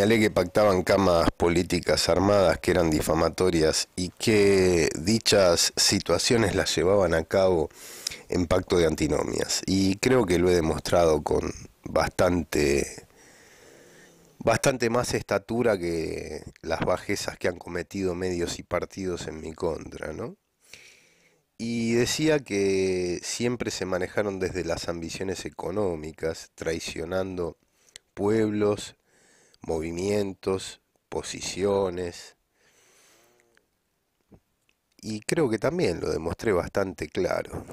Señalé que pactaban camas políticas armadas que eran difamatorias y que dichas situaciones las llevaban a cabo en pacto de antinomias. Y creo que lo he demostrado con bastante, bastante más estatura que las bajezas que han cometido medios y partidos en mi contra, ¿no? Y decía que siempre se manejaron desde las ambiciones económicas, traicionando pueblos, movimientos, posiciones. Y creo que también lo demostré bastante claro.